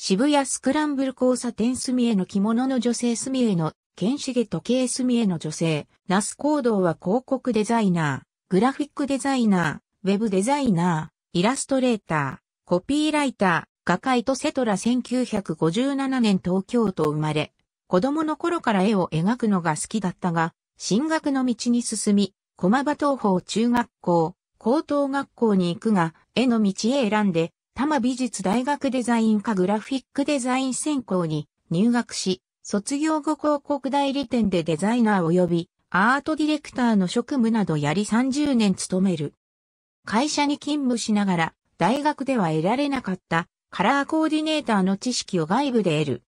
渋谷スクランブル交差点隅への着物の女性隅への、剣重時計隅への女性、ナス行動は広告デザイナー、グラフィックデザイナー、ウェブデザイナー、イラストレーター、コピーライター、画界とセトラ1957年東京都生まれ、子供の頃から絵を描くのが好きだったが、進学の道に進み、駒場東方中学校、高等学校に行くが、絵の道へ選んで、多摩美術大学デザイン科グラフィックデザイン専攻に入学し、卒業後広告代理店でデザイナー及びアートディレクターの職務などやり30年勤める。会社に勤務しながら、大学では得られなかったカラーコーディネーターの知識を外部で得る。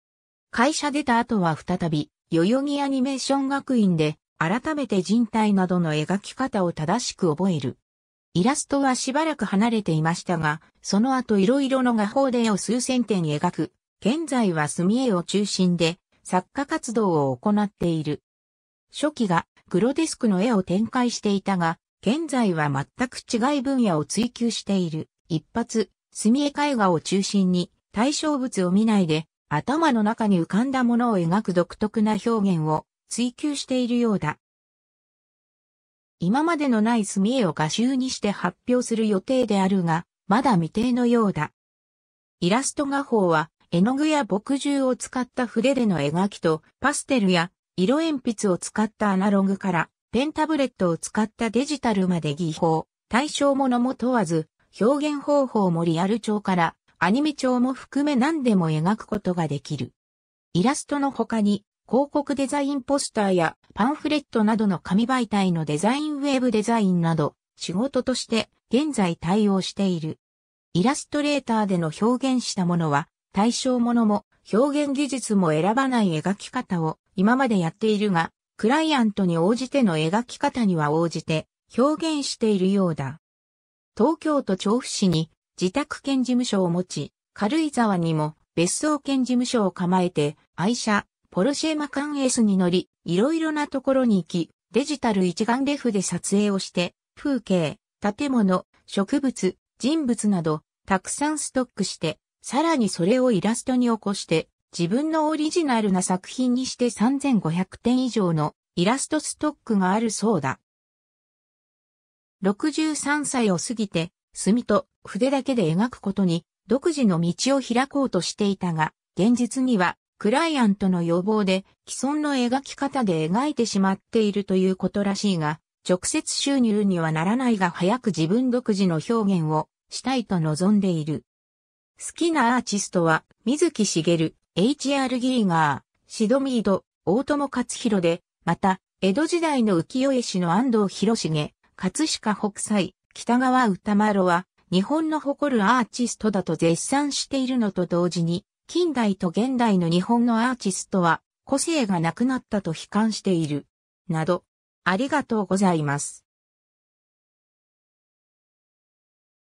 会社出た後は再び、代々木アニメーション学院で改めて人体などの描き方を正しく覚える。イラストはしばらく離れていましたが、その後色々の画法で絵を数千点描く。現在は墨絵を中心で作家活動を行っている。初期がグロデスクの絵を展開していたが、現在は全く違い分野を追求している。一発、墨絵絵画を中心に対象物を見ないで頭の中に浮かんだものを描く独特な表現を追求しているようだ。今までのない墨絵を画集にして発表する予定であるが、まだ未定のようだ。イラスト画法は、絵の具や墨汁を使った筆での描きと、パステルや色鉛筆を使ったアナログから、ペンタブレットを使ったデジタルまで技法、対象ものも問わず、表現方法もリアル調から、アニメ調も含め何でも描くことができる。イラストの他に、広告デザインポスターやパンフレットなどの紙媒体のデザインウェブデザインなど仕事として現在対応している。イラストレーターでの表現したものは対象ものも表現技術も選ばない描き方を今までやっているが、クライアントに応じての描き方には応じて表現しているようだ。東京都調布市に自宅兼事務所を持ち、軽井沢にも別荘兼事務所を構えて愛車、ポルシェマカン S に乗り、いろいろなところに行き、デジタル一眼レフで撮影をして、風景、建物、植物、人物など、たくさんストックして、さらにそれをイラストに起こして、自分のオリジナルな作品にして3500点以上のイラストストックがあるそうだ。63歳を過ぎて、墨と筆だけで描くことに、独自の道を開こうとしていたが、現実にはクライアントの要望で既存の描き方で描いてしまっているということらしいが、直接収入にはならないが早く自分独自の表現をしたいと望んでいる。好きなアーティストは、水木しげる、H.R. ギーガー、シドミード、大友克弘で、また、江戸時代の浮世絵師の安藤博重、葛飾北斎、北川歌丸は、日本の誇るアーティストだと絶賛しているのと同時に、近代と現代の日本のアーティストは個性がなくなったと悲観している。など、ありがとうございます。